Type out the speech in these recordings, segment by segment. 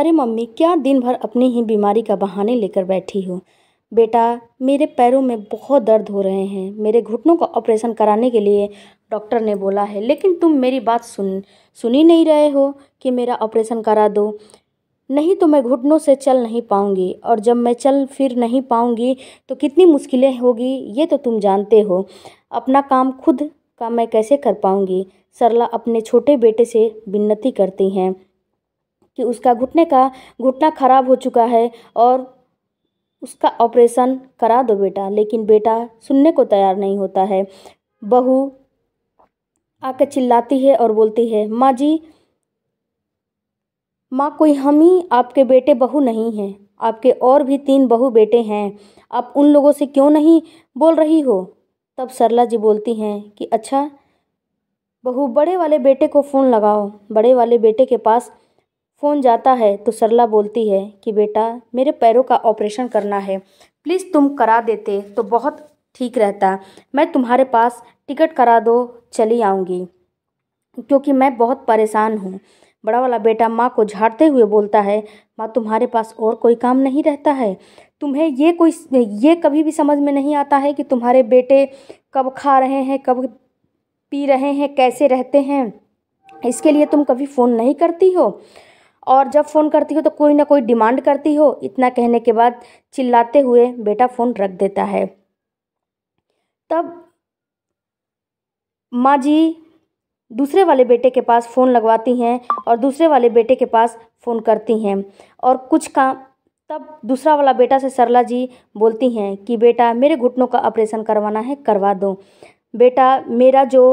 अरे मम्मी क्या दिन भर अपनी ही बीमारी का बहाने लेकर बैठी हो बेटा मेरे पैरों में बहुत दर्द हो रहे हैं मेरे घुटनों का ऑपरेशन कराने के लिए डॉक्टर ने बोला है लेकिन तुम मेरी बात सुन सुन ही नहीं रहे हो कि मेरा ऑपरेशन करा दो नहीं तो मैं घुटनों से चल नहीं पाऊँगी और जब मैं चल फिर नहीं पाऊँगी तो कितनी मुश्किलें होगी ये तो तुम जानते हो अपना काम खुद का मैं कैसे कर पाऊँगी सरला अपने छोटे बेटे से विन्नति करती हैं कि उसका घुटने का घुटना खराब हो चुका है और उसका ऑपरेशन करा दो बेटा लेकिन बेटा सुनने को तैयार नहीं होता है बहू आकर चिल्लाती है और बोलती है माँ जी माँ कोई हम ही आपके बेटे बहू नहीं हैं आपके और भी तीन बहू बेटे हैं आप उन लोगों से क्यों नहीं बोल रही हो तब सरला जी बोलती हैं कि अच्छा बहू बड़े वाले बेटे को फ़ोन लगाओ बड़े वाले बेटे के पास फ़ोन जाता है तो सरला बोलती है कि बेटा मेरे पैरों का ऑपरेशन करना है प्लीज़ तुम करा देते तो बहुत ठीक रहता मैं तुम्हारे पास टिकट करा दो चली आऊँगी क्योंकि मैं बहुत परेशान हूँ बड़ा वाला बेटा माँ को झाड़ते हुए बोलता है माँ तुम्हारे पास और कोई काम नहीं रहता है तुम्हें ये कोई ये कभी भी समझ में नहीं आता है कि तुम्हारे बेटे कब खा रहे हैं कब पी रहे हैं कैसे रहते हैं इसके लिए तुम कभी फ़ोन नहीं करती हो और जब फ़ोन करती हो तो कोई ना कोई डिमांड करती हो इतना कहने के बाद चिल्लाते हुए बेटा फ़ोन रख देता है तब माँ जी दूसरे वाले बेटे के पास फ़ोन लगवाती हैं और दूसरे वाले बेटे के पास फ़ोन करती हैं और कुछ काम तब दूसरा वाला बेटा से सरला जी बोलती हैं कि बेटा मेरे घुटनों का ऑपरेशन करवाना है करवा दो बेटा मेरा जो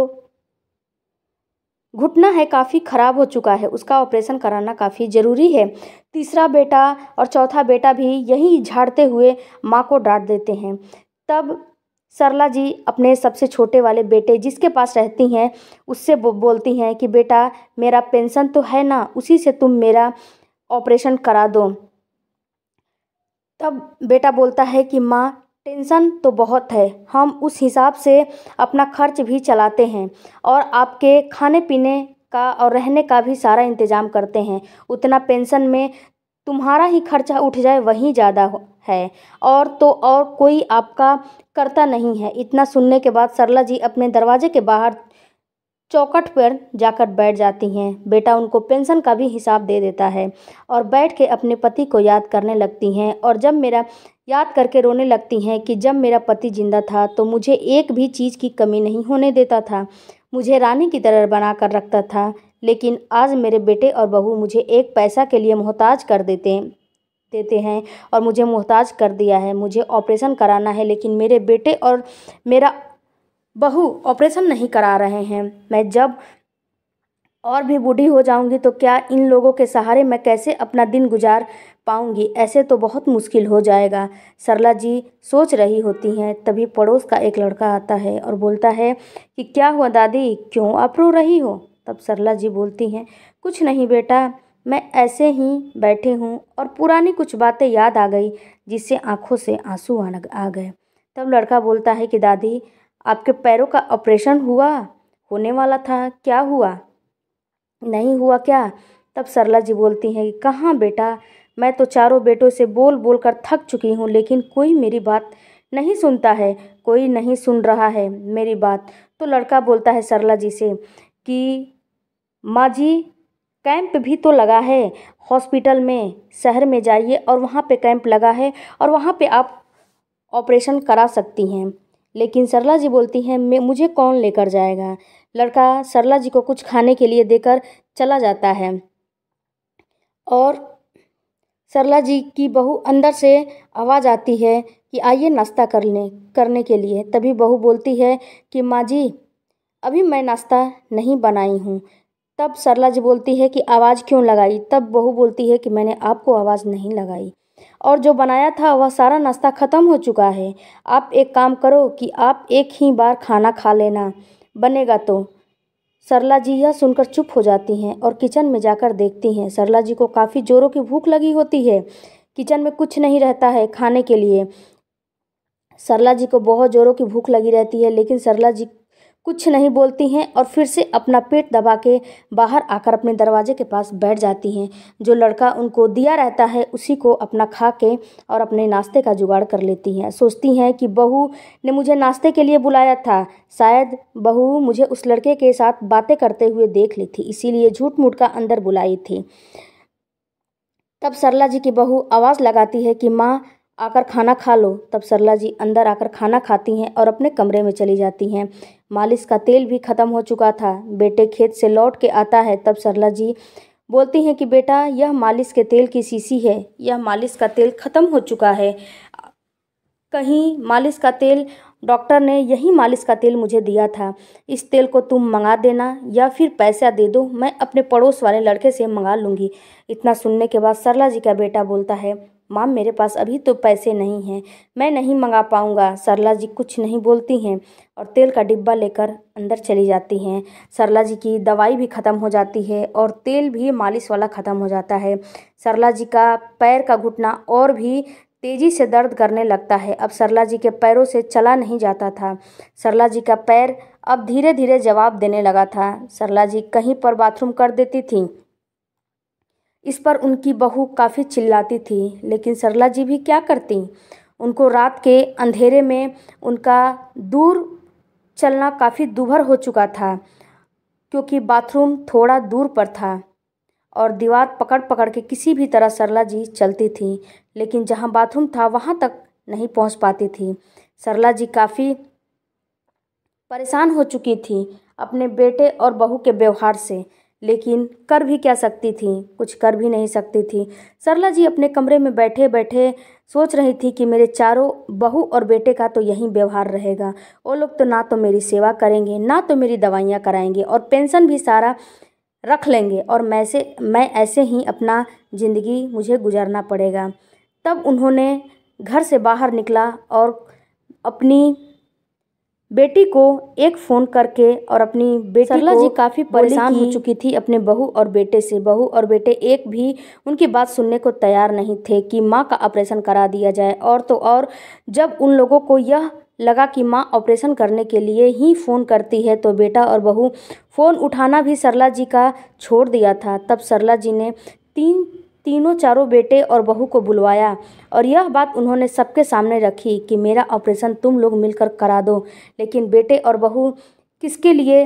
घुटना है काफ़ी ख़राब हो चुका है उसका ऑपरेशन कराना काफ़ी ज़रूरी है तीसरा बेटा और चौथा बेटा भी यही झाड़ते हुए माँ को डांट देते हैं तब सरला जी अपने सबसे छोटे वाले बेटे जिसके पास रहती हैं उससे बो, बोलती हैं कि बेटा मेरा पेंशन तो है ना उसी से तुम मेरा ऑपरेशन करा दो तब बेटा बोलता है कि माँ टेंशन तो बहुत है हम उस हिसाब से अपना खर्च भी चलाते हैं और आपके खाने पीने का और रहने का भी सारा इंतज़ाम करते हैं उतना पेंसन में तुम्हारा ही खर्चा उठ जाए वहीं ज़्यादा है और तो और कोई आपका करता नहीं है इतना सुनने के बाद सरला जी अपने दरवाजे के बाहर चौकट पर जाकर बैठ जाती हैं बेटा उनको पेंशन का भी हिसाब दे देता है और बैठ के अपने पति को याद करने लगती हैं और जब मेरा याद करके रोने लगती हैं कि जब मेरा पति जिंदा था तो मुझे एक भी चीज़ की कमी नहीं होने देता था मुझे रानी की तरह बना कर रखता था लेकिन आज मेरे बेटे और बहू मुझे एक पैसा के लिए मोहताज कर देते देते हैं और मुझे मोहताज कर दिया है मुझे ऑपरेशन कराना है लेकिन मेरे बेटे और मेरा बहू ऑपरेशन नहीं करा रहे हैं मैं जब और भी बूढ़ी हो जाऊंगी तो क्या इन लोगों के सहारे मैं कैसे अपना दिन गुजार पाऊँगी ऐसे तो बहुत मुश्किल हो जाएगा सरला जी सोच रही होती हैं तभी पड़ोस का एक लड़का आता है और बोलता है कि क्या हुआ दादी क्यों आप रो रही हो तब सरला जी बोलती हैं कुछ नहीं बेटा मैं ऐसे ही बैठे हूँ और पुरानी कुछ बातें याद आ गई जिससे आंखों से आंसू आ गए तब लड़का बोलता है कि दादी आपके पैरों का ऑपरेशन हुआ होने वाला था क्या हुआ नहीं हुआ क्या तब सरला जी बोलती हैं कि कहाँ बेटा मैं तो चारों बेटों से बोल बोल कर थक चुकी हूँ लेकिन कोई मेरी बात नहीं सुनता है कोई नहीं सुन रहा है मेरी बात तो लड़का बोलता है सरला जी से कि माँ जी कैंप भी तो लगा है हॉस्पिटल में शहर में जाइए और वहाँ पे कैंप लगा है और वहाँ पे आप ऑपरेशन करा सकती हैं लेकिन सरला जी बोलती हैं मैं मुझे कौन लेकर जाएगा लड़का सरला जी को कुछ खाने के लिए देकर चला जाता है और सरला जी की बहू अंदर से आवाज़ आती है कि आइए नाश्ता कर लें करने के लिए तभी बहू बोलती है कि माँ जी अभी मैं नाश्ता नहीं बनाई हूँ तब सरला जी बोलती है कि आवाज़ क्यों लगाई तब बहू बोलती है कि मैंने आपको आवाज़ नहीं लगाई और जो बनाया था वह सारा नाश्ता ख़त्म हो चुका है आप एक काम करो कि आप एक ही बार खाना खा लेना बनेगा तो सरला जी यह सुनकर चुप हो जाती हैं और किचन में जाकर देखती हैं सरला जी को काफ़ी जोरों की भूख लगी होती है किचन में कुछ नहीं रहता है खाने के लिए सरला जी को बहुत जोरों की भूख लगी रहती है लेकिन सरला जी कुछ नहीं बोलती हैं और फिर से अपना पेट दबा के बाहर आकर अपने दरवाजे के पास बैठ जाती हैं जो लड़का उनको दिया रहता है उसी को अपना खा के और अपने नाश्ते का जुगाड़ कर लेती हैं सोचती हैं कि बहू ने मुझे नाश्ते के लिए बुलाया था शायद बहू मुझे उस लड़के के साथ बातें करते हुए देख ली थी इसीलिए झूठ मूठ का अंदर बुलाई थी तब सरला जी की बहू आवाज़ लगाती है कि माँ आकर खाना खा लो तब सरला जी अंदर आकर खाना खाती हैं और अपने कमरे में चली जाती हैं मालिश का तेल भी ख़त्म हो चुका था बेटे खेत से लौट के आता है तब सरला जी बोलती हैं कि बेटा यह मालिश के तेल की शीशी है यह मालिश का तेल ख़त्म हो चुका है कहीं मालिश का तेल डॉक्टर ने यही मालिश का तेल मुझे दिया था इस तेल को तुम मंगा देना या फिर पैसा दे दो मैं अपने पड़ोस वाले लड़के से मंगा लूँगी इतना सुनने के बाद सरला जी का बेटा बोलता है माम मेरे पास अभी तो पैसे नहीं हैं मैं नहीं मंगा पाऊँगा सरला जी कुछ नहीं बोलती हैं और तेल का डिब्बा लेकर अंदर चली जाती हैं सरला जी की दवाई भी ख़त्म हो जाती है और तेल भी मालिश वाला ख़त्म हो जाता है सरला जी का पैर का घुटना और भी तेज़ी से दर्द करने लगता है अब सरला जी के पैरों से चला नहीं जाता था सरला जी का पैर अब धीरे धीरे जवाब देने लगा था सरला जी कहीं पर बाथरूम कर देती थी इस पर उनकी बहू काफ़ी चिल्लाती थी लेकिन सरला जी भी क्या करती उनको रात के अंधेरे में उनका दूर चलना काफ़ी दुभर हो चुका था क्योंकि बाथरूम थोड़ा दूर पर था और दीवार पकड़ पकड़ के किसी भी तरह सरला जी चलती थी लेकिन जहाँ बाथरूम था वहाँ तक नहीं पहुँच पाती थी सरला जी काफ़ी परेशान हो चुकी थी अपने बेटे और बहू के व्यवहार से लेकिन कर भी क्या सकती थी कुछ कर भी नहीं सकती थी सरला जी अपने कमरे में बैठे बैठे सोच रही थी कि मेरे चारों बहू और बेटे का तो यही व्यवहार रहेगा वो लोग तो ना तो मेरी सेवा करेंगे ना तो मेरी दवाइयाँ कराएंगे और पेंशन भी सारा रख लेंगे और मैं से मैं ऐसे ही अपना ज़िंदगी मुझे गुजारना पड़ेगा तब उन्होंने घर से बाहर निकला और अपनी बेटी को एक फोन करके और अपनी बेटी सरला जी काफी परेशान हो चुकी थी अपने बहू और बेटे से बहू और बेटे एक भी उनकी बात सुनने को तैयार नहीं थे कि माँ का ऑपरेशन करा दिया जाए और तो और जब उन लोगों को यह लगा कि माँ ऑपरेशन करने के लिए ही फ़ोन करती है तो बेटा और बहू फ़ोन उठाना भी सरला जी का छोड़ दिया था तब सरला जी ने तीन तीनों चारों बेटे और बहू को बुलवाया और यह बात उन्होंने सबके सामने रखी कि मेरा ऑपरेशन तुम लोग मिलकर करा दो लेकिन बेटे और बहू किसके लिए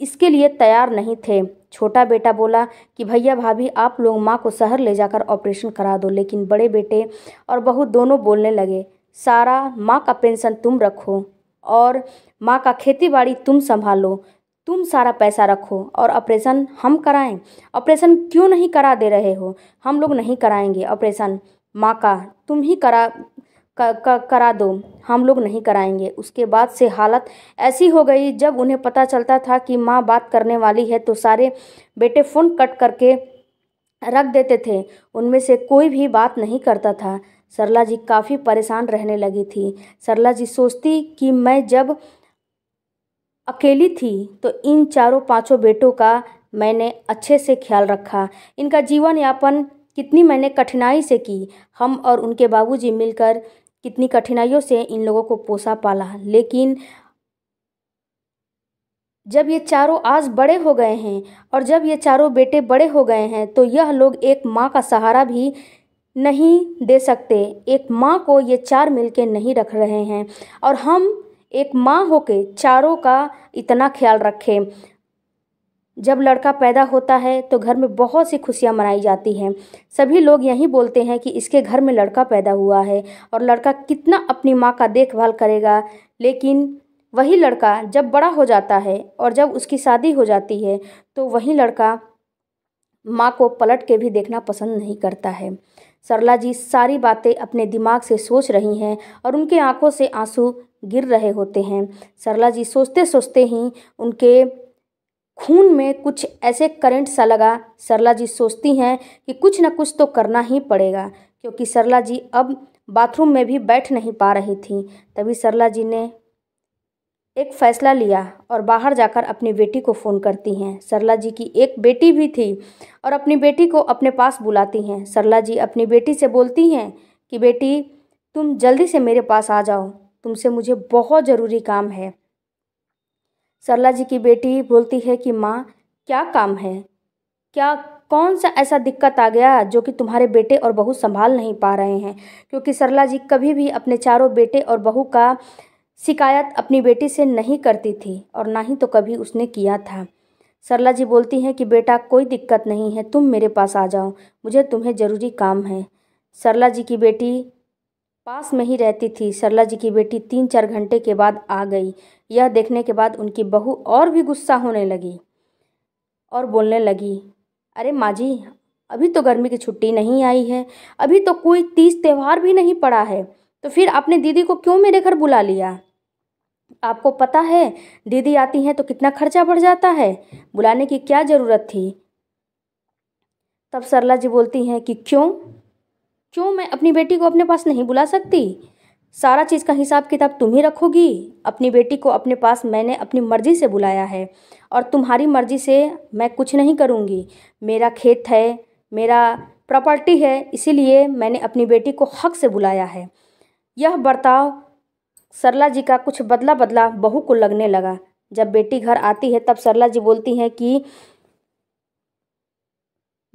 इसके लिए तैयार नहीं थे छोटा बेटा बोला कि भैया भाभी आप लोग माँ को शहर ले जाकर ऑपरेशन करा दो लेकिन बड़े बेटे और बहू दोनों बोलने लगे सारा माँ का पेंशन तुम रखो और माँ का खेती बाड़ी तुम संभालो तुम सारा पैसा रखो और ऑपरेशन हम कराएं ऑपरेशन क्यों नहीं करा दे रहे हो हम लोग नहीं कराएंगे ऑपरेशन माँ का तुम ही करा क, क, करा दो हम लोग नहीं कराएंगे उसके बाद से हालत ऐसी हो गई जब उन्हें पता चलता था कि माँ बात करने वाली है तो सारे बेटे फ़ोन कट करके रख देते थे उनमें से कोई भी बात नहीं करता था सरला जी काफ़ी परेशान रहने लगी थी सरला जी सोचती कि मैं जब अकेली थी तो इन चारों पांचों बेटों का मैंने अच्छे से ख्याल रखा इनका जीवन यापन कितनी मैंने कठिनाई से की हम और उनके बाबूजी मिलकर कितनी कठिनाइयों से इन लोगों को पोसा पाला लेकिन जब ये चारों आज बड़े हो गए हैं और जब ये चारों बेटे बड़े हो गए हैं तो यह लोग एक माँ का सहारा भी नहीं दे सकते एक माँ को ये चार मिलके नहीं रख रहे हैं और हम एक माँ होके चारों का इतना ख्याल रखे जब लड़का पैदा होता है तो घर में बहुत सी खुशियाँ मनाई जाती हैं सभी लोग यही बोलते हैं कि इसके घर में लड़का पैदा हुआ है और लड़का कितना अपनी माँ का देखभाल करेगा लेकिन वही लड़का जब बड़ा हो जाता है और जब उसकी शादी हो जाती है तो वही लड़का माँ को पलट के भी देखना पसंद नहीं करता है सरला जी सारी बातें अपने दिमाग से सोच रही हैं और उनके आंखों से आंसू गिर रहे होते हैं सरला जी सोचते सोचते ही उनके खून में कुछ ऐसे करंट सा लगा सरला जी सोचती हैं कि कुछ ना कुछ तो करना ही पड़ेगा क्योंकि सरला जी अब बाथरूम में भी बैठ नहीं पा रही थी तभी सरला जी ने एक फ़ैसला लिया और बाहर जाकर अपनी बेटी को फ़ोन करती हैं सरला जी की एक बेटी भी थी और अपनी बेटी को अपने पास बुलाती हैं सरला जी अपनी बेटी से बोलती हैं कि बेटी तुम जल्दी से मेरे पास आ जाओ तुमसे मुझे बहुत ज़रूरी काम है सरला जी की बेटी बोलती है कि माँ क्या काम है क्या कौन सा ऐसा दिक्कत आ गया जो कि तुम्हारे बेटे और बहू संभाल नहीं पा रहे हैं क्योंकि सरला जी कभी भी अपने चारों बेटे और बहू का शिकायत अपनी बेटी से नहीं करती थी और ना ही तो कभी उसने किया था सरला जी बोलती हैं कि बेटा कोई दिक्कत नहीं है तुम मेरे पास आ जाओ मुझे तुम्हें ज़रूरी काम है सरला जी की बेटी पास में ही रहती थी सरला जी की बेटी तीन चार घंटे के बाद आ गई यह देखने के बाद उनकी बहू और भी गुस्सा होने लगी और बोलने लगी अरे माँ जी अभी तो गर्मी की छुट्टी नहीं आई है अभी तो कोई तीज त्यौहार भी नहीं पड़ा है तो फिर आपने दीदी को क्यों मेरे घर बुला लिया आपको पता है दीदी आती हैं तो कितना खर्चा बढ़ जाता है बुलाने की क्या ज़रूरत थी तब सरला जी बोलती हैं कि क्यों क्यों मैं अपनी बेटी को अपने पास नहीं बुला सकती सारा चीज़ का हिसाब किताब तुम ही रखोगी अपनी बेटी को अपने पास मैंने अपनी मर्ज़ी से बुलाया है और तुम्हारी मर्ज़ी से मैं कुछ नहीं करूँगी मेरा खेत है मेरा प्रॉपर्टी है इसीलिए मैंने अपनी बेटी को हक से बुलाया है यह बर्ताव सरला जी का कुछ बदला बदला बहू को लगने लगा जब बेटी घर आती है तब सरला जी बोलती हैं कि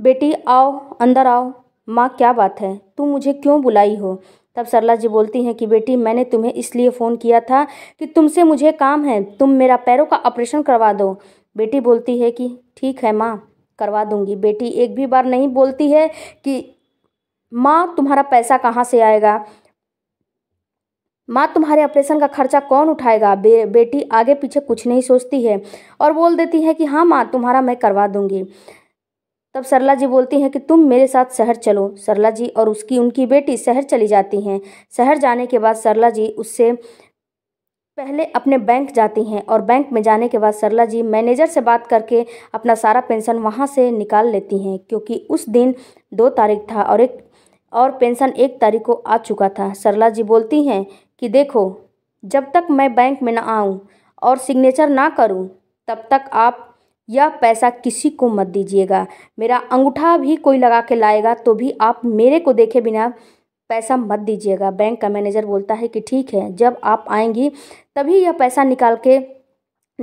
बेटी आओ अंदर आओ माँ क्या बात है तुम मुझे क्यों बुलाई हो तब सरला जी बोलती हैं कि बेटी मैंने तुम्हें इसलिए फ़ोन किया था कि तुमसे मुझे काम है तुम मेरा पैरों का ऑपरेशन करवा दो बेटी बोलती है कि ठीक है माँ करवा दूंगी बेटी एक भी बार नहीं बोलती है कि माँ तुम्हारा पैसा कहाँ से आएगा माँ तुम्हारे ऑपरेशन का खर्चा कौन उठाएगा बे, बेटी आगे पीछे कुछ नहीं सोचती है और बोल देती है कि हाँ माँ तुम्हारा मैं करवा दूँगी तब सरला जी बोलती हैं कि तुम मेरे साथ शहर चलो सरला जी और उसकी उनकी बेटी शहर चली जाती हैं शहर जाने के बाद सरला जी उससे पहले अपने बैंक जाती हैं और बैंक में जाने के बाद सरला जी मैनेजर से बात करके अपना सारा पेंशन वहाँ से निकाल लेती हैं क्योंकि उस दिन दो तारीख था और एक और पेंशन एक तारीख को आ चुका था सरला जी बोलती हैं कि देखो जब तक मैं बैंक में ना आऊँ और सिग्नेचर ना करूँ तब तक आप यह पैसा किसी को मत दीजिएगा मेरा अंगूठा भी कोई लगा के लाएगा तो भी आप मेरे को देखे बिना पैसा मत दीजिएगा बैंक का मैनेजर बोलता है कि ठीक है जब आप आएंगी तभी यह पैसा निकाल के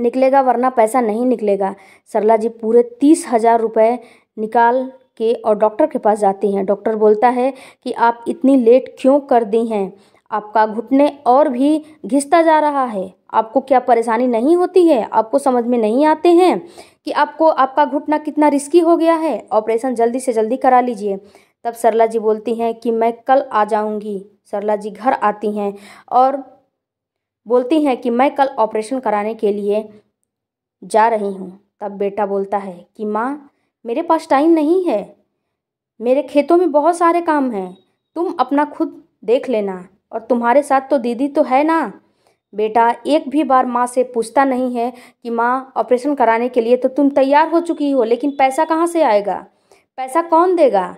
निकलेगा वरना पैसा नहीं निकलेगा सरला जी पूरे तीस हज़ार रुपये निकाल के और डॉक्टर के पास जाती हैं डॉक्टर बोलता है कि आप इतनी लेट क्यों कर दी हैं आपका घुटने और भी घिसता जा रहा है आपको क्या परेशानी नहीं होती है आपको समझ में नहीं आते हैं कि आपको आपका घुटना कितना रिस्की हो गया है ऑपरेशन जल्दी से जल्दी करा लीजिए तब सरला जी बोलती हैं कि मैं कल आ जाऊंगी सरला जी घर आती हैं और बोलती हैं कि मैं कल ऑपरेशन कराने के लिए जा रही हूँ तब बेटा बोलता है कि माँ मेरे पास टाइम नहीं है मेरे खेतों में बहुत सारे काम हैं तुम अपना खुद देख लेना और तुम्हारे साथ तो दीदी तो है ना बेटा एक भी बार माँ से पूछता नहीं है कि माँ ऑपरेशन कराने के लिए तो तुम तैयार हो चुकी हो लेकिन पैसा कहाँ से आएगा पैसा कौन देगा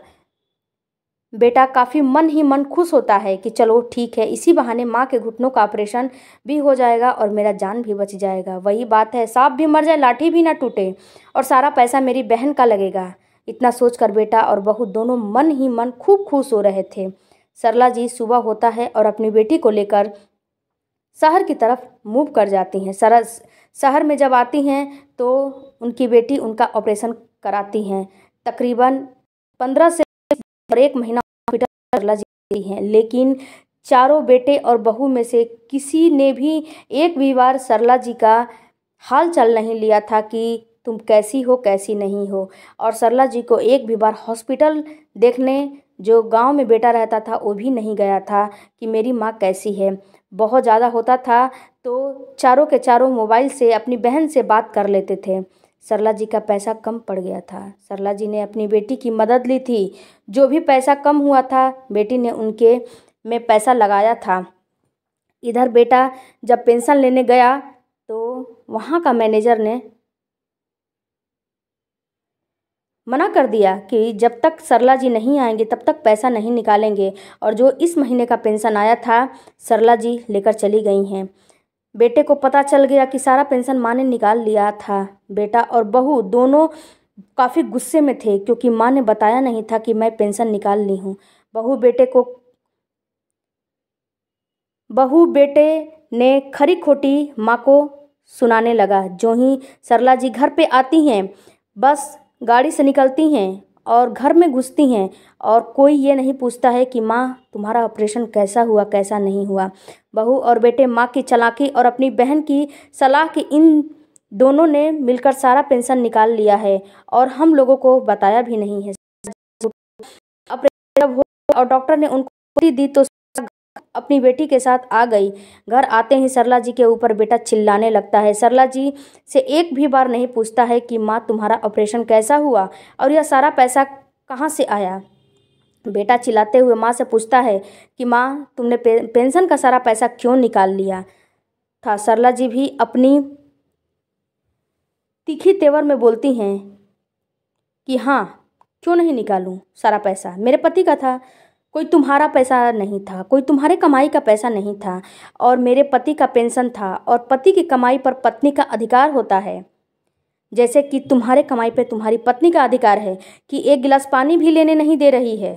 बेटा काफ़ी मन ही मन खुश होता है कि चलो ठीक है इसी बहाने माँ के घुटनों का ऑपरेशन भी हो जाएगा और मेरा जान भी बच जाएगा वही बात है सांप भी मर जाए लाठी भी ना टूटे और सारा पैसा मेरी बहन का लगेगा इतना सोचकर बेटा और बहू दोनों मन ही मन खूब खुश हो रहे थे सरला जी सुबह होता है और अपनी बेटी को लेकर शहर की तरफ मूव कर जाती हैं सर शहर में जब आती हैं तो उनकी बेटी उनका ऑपरेशन कराती हैं तकरीबन पंद्रह से एक महीना हॉस्पिटल सरला जी हैं लेकिन चारों बेटे और बहू में से किसी ने भी एक भी बार सरला जी का हाल चाल नहीं लिया था कि तुम कैसी हो कैसी नहीं हो और सरला जी को एक भी बार हॉस्पिटल देखने जो गांव में बेटा रहता था वो भी नहीं गया था कि मेरी माँ कैसी है बहुत ज़्यादा होता था तो चारों के चारों मोबाइल से अपनी बहन से बात कर लेते थे सरला जी का पैसा कम पड़ गया था सरला जी ने अपनी बेटी की मदद ली थी जो भी पैसा कम हुआ था बेटी ने उनके में पैसा लगाया था इधर बेटा जब पेंशन लेने गया तो वहाँ का मैनेजर ने मना कर दिया कि जब तक सरला जी नहीं आएंगे तब तक पैसा नहीं निकालेंगे और जो इस महीने का पेंशन आया था सरला जी लेकर चली गई हैं बेटे को पता चल गया कि सारा पेंशन माँ ने निकाल लिया था बेटा और बहू दोनों काफ़ी गुस्से में थे क्योंकि माँ ने बताया नहीं था कि मैं पेंशन निकाल ली हूँ बहू बेटे को बहू बेटे ने खरी खोटी माँ को सुनाने लगा जो ही सरला जी घर पे आती हैं बस गाड़ी से निकलती हैं और घर में घुसती हैं और कोई ये नहीं पूछता है कि माँ तुम्हारा ऑपरेशन कैसा हुआ कैसा नहीं हुआ बहू और बेटे माँ की चलाकी और अपनी बहन की सलाह के इन दोनों ने मिलकर सारा पेंशन निकाल लिया है और हम लोगों को बताया भी नहीं है ऑपरेशन और डॉक्टर ने उनको दी तो अपनी बेटी के साथ आ गई घर आते ही सरला जी के ऊपर बेटा चिल्लाने लगता है सरला जी से एक भी बार नहीं पूछता है कि माँ तुम्हारा ऑपरेशन कैसा हुआ और यह सारा पैसा कहाँ से आया बेटा चिल्लाते हुए माँ से पूछता है कि माँ तुमने पे, पेंशन का सारा पैसा क्यों निकाल लिया था सरला जी भी अपनी तीखी तेवर में बोलती हैं कि हाँ क्यों नहीं निकालूँ सारा पैसा मेरे पति का था कोई तुम्हारा पैसा नहीं था कोई तुम्हारे कमाई का पैसा नहीं था और मेरे पति का पेंशन था और पति की कमाई पर पत्नी का अधिकार होता है जैसे कि तुम्हारे कमाई पर तुम्हारी पत्नी का अधिकार है कि एक गिलास पानी भी लेने नहीं दे रही है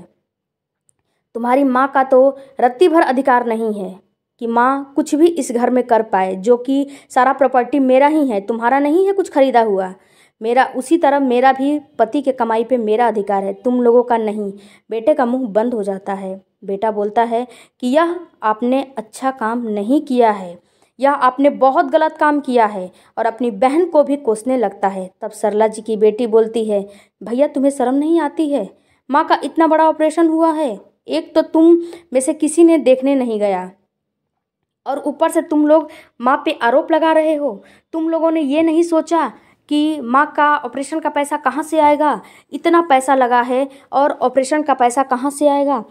तुम्हारी माँ का तो रत्ती भर अधिकार नहीं है कि माँ कुछ भी इस घर में कर पाए जो कि सारा प्रॉपर्टी मेरा ही है तुम्हारा नहीं है कुछ खरीदा हुआ मेरा उसी तरह मेरा भी पति के कमाई पे मेरा अधिकार है तुम लोगों का नहीं बेटे का मुंह बंद हो जाता है बेटा बोलता है कि यह आपने अच्छा काम नहीं किया है यह आपने बहुत गलत काम किया है और अपनी बहन को भी कोसने लगता है तब सरला जी की बेटी बोलती है भैया तुम्हें शर्म नहीं आती है माँ का इतना बड़ा ऑपरेशन हुआ है एक तो तुम में से किसी ने देखने नहीं गया और ऊपर से तुम लोग माँ पे आरोप लगा रहे हो तुम लोगों ने ये नहीं सोचा कि माँ का ऑपरेशन का पैसा कहाँ से आएगा इतना पैसा लगा है और ऑपरेशन का पैसा कहाँ से आएगा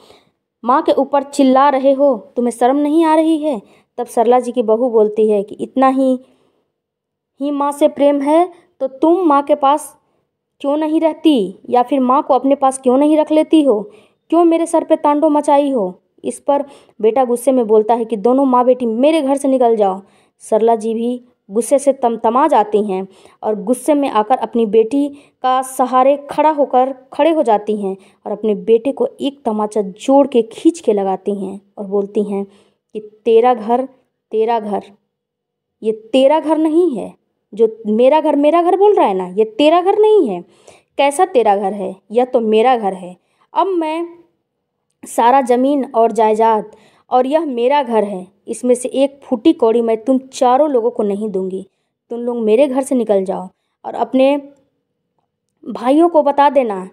माँ के ऊपर चिल्ला रहे हो तुम्हें शर्म नहीं आ रही है तब सरला जी की बहू बोलती है कि इतना ही ही माँ से प्रेम है तो तुम माँ के पास क्यों नहीं रहती या फिर माँ को अपने पास क्यों नहीं रख लेती हो क्यों मेरे सर पे तांडो मचाई हो इस पर बेटा गुस्से में बोलता है कि दोनों माँ बेटी मेरे घर से निकल जाओ सरला जी भी गुस्से से तमतमा जाती हैं और गुस्से में आकर अपनी बेटी का सहारे खड़ा होकर खड़े हो जाती हैं और अपने बेटे को एक तमाचा जोड़ के खींच के लगाती हैं और बोलती हैं कि तेरा घर तेरा घर ये तेरा घर नहीं है जो मेरा घर मेरा घर बोल रहा है ना ये तेरा घर नहीं है कैसा तेरा घर है यह तो मेरा घर है अब मैं सारा ज़मीन और जायदाद और यह मेरा घर है इसमें से एक फूटी कौड़ी मैं तुम चारों लोगों को नहीं दूंगी तुम लोग मेरे घर से निकल जाओ और अपने भाइयों को बता देना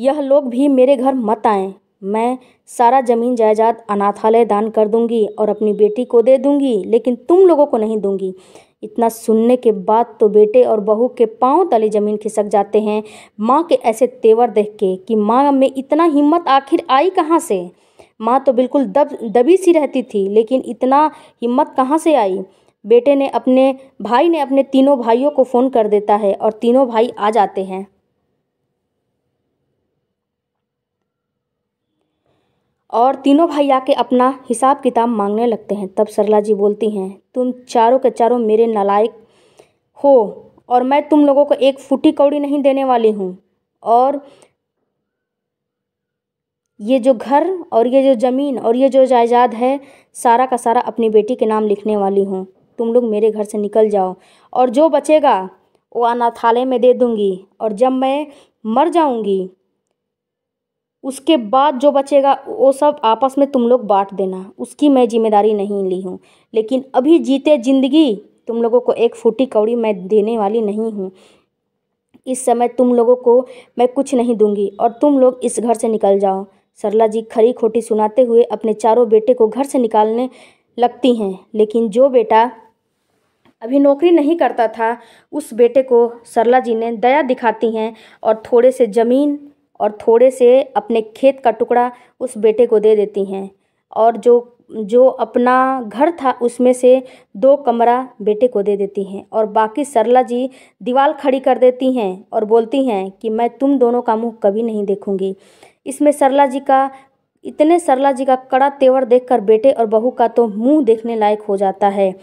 यह लोग भी मेरे घर मत आए मैं सारा ज़मीन जायदाद अनाथालय दान कर दूंगी और अपनी बेटी को दे दूंगी लेकिन तुम लोगों को नहीं दूंगी इतना सुनने के बाद तो बेटे और बहू के पाँव तले ज़मीन खिसक जाते हैं माँ के ऐसे तेवर देख के कि माँ में इतना हिम्मत आखिर आई कहाँ से माँ तो बिल्कुल दब दबी सी रहती थी लेकिन इतना हिम्मत कहाँ से आई बेटे ने अपने भाई ने अपने तीनों भाइयों को फ़ोन कर देता है और तीनों भाई आ जाते हैं और तीनों भाई आके अपना हिसाब किताब मांगने लगते हैं तब सरला जी बोलती हैं तुम चारों के चारों मेरे नालायक हो और मैं तुम लोगों को एक फूटी कौड़ी नहीं देने वाली हूँ और ये जो घर और ये जो ज़मीन और ये जो जायदाद है सारा का सारा अपनी बेटी के नाम लिखने वाली हूँ तुम लोग मेरे घर से निकल जाओ और जो बचेगा वो अनाथालय में दे दूँगी और जब मैं मर जाऊँगी उसके बाद जो बचेगा वो सब आपस में तुम लोग बांट देना उसकी मैं जिम्मेदारी नहीं ली हूँ लेकिन अभी जीते जिंदगी तुम लोगों को एक फूटी कौड़ी मैं देने वाली नहीं हूँ इस समय तुम लोगों को मैं कुछ नहीं दूंगी और तुम लोग इस घर से निकल जाओ सरला जी खरी खोटी सुनाते हुए अपने चारों बेटे को घर से निकालने लगती हैं लेकिन जो बेटा अभी नौकरी नहीं करता था उस बेटे को सरला जी ने दया दिखाती हैं और थोड़े से ज़मीन और थोड़े से अपने खेत का टुकड़ा उस बेटे को दे देती हैं और जो जो अपना घर था उसमें से दो कमरा बेटे को दे देती हैं और बाकी सरला जी दीवार खड़ी कर देती हैं और बोलती हैं कि मैं तुम दोनों का मुँह कभी नहीं देखूँगी इसमें सरला जी का इतने सरला जी का कड़ा तेवर देखकर बेटे और बहू का तो मुंह देखने लायक हो जाता है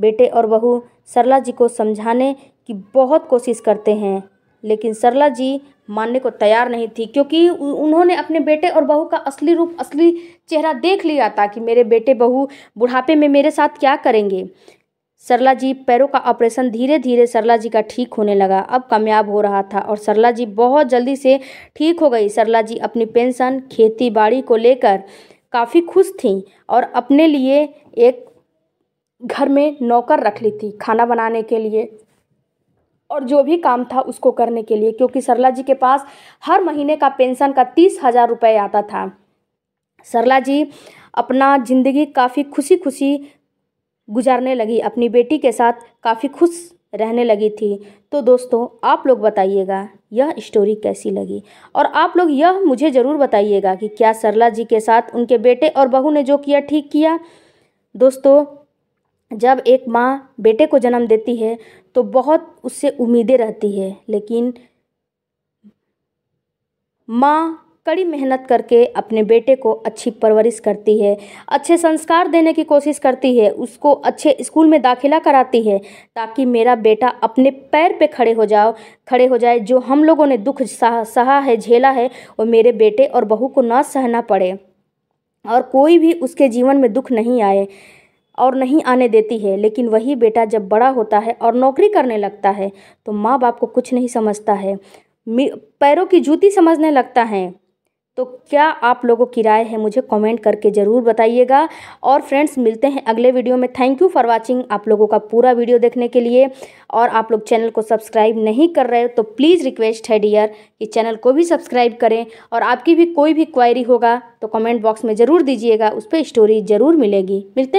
बेटे और बहू सरला जी को समझाने की बहुत कोशिश करते हैं लेकिन सरला जी मानने को तैयार नहीं थी क्योंकि उन्होंने अपने बेटे और बहू का असली रूप असली चेहरा देख लिया था कि मेरे बेटे बहू बुढ़ापे में मेरे साथ क्या करेंगे सरला जी पैरों का ऑपरेशन धीरे धीरे सरला जी का ठीक होने लगा अब कामयाब हो रहा था और सरला जी बहुत जल्दी से ठीक हो गई सरला जी अपनी पेंशन खेती बाड़ी को लेकर काफ़ी खुश थी और अपने लिए एक घर में नौकर रख ली थी खाना बनाने के लिए और जो भी काम था उसको करने के लिए क्योंकि सरला जी के पास हर महीने का पेंशन का तीस हज़ार रुपये आता था सरला जी अपना ज़िंदगी काफ़ी खुशी खुशी गुजारने लगी अपनी बेटी के साथ काफ़ी खुश रहने लगी थी तो दोस्तों आप लोग बताइएगा यह स्टोरी कैसी लगी और आप लोग यह मुझे ज़रूर बताइएगा कि क्या सरला जी के साथ उनके बेटे और बहू ने जो किया ठीक किया दोस्तों जब एक माँ बेटे को जन्म देती है तो बहुत उससे उम्मीदें रहती है लेकिन माँ कड़ी मेहनत करके अपने बेटे को अच्छी परवरिश करती है अच्छे संस्कार देने की कोशिश करती है उसको अच्छे स्कूल में दाखिला कराती है ताकि मेरा बेटा अपने पैर पे खड़े हो जाओ खड़े हो जाए जो हम लोगों ने दुख सहा सहा है झेला है वो मेरे बेटे और बहू को ना सहना पड़े और कोई भी उसके जीवन में दुख नहीं आए और नहीं आने देती है लेकिन वही बेटा जब बड़ा होता है और नौकरी करने लगता है तो माँ बाप को कुछ नहीं समझता है पैरों की जूती समझने लगता है तो क्या आप लोगों की राय है मुझे कमेंट करके ज़रूर बताइएगा और फ्रेंड्स मिलते हैं अगले वीडियो में थैंक यू फॉर वाचिंग आप लोगों का पूरा वीडियो देखने के लिए और आप लोग चैनल को सब्सक्राइब नहीं कर रहे हो तो प्लीज़ रिक्वेस्ट है डियर कि चैनल को भी सब्सक्राइब करें और आपकी भी कोई भी क्वायरी होगा तो कमेंट बॉक्स में ज़रूर दीजिएगा उस पर स्टोरी ज़रूर मिलेगी मिलते हैं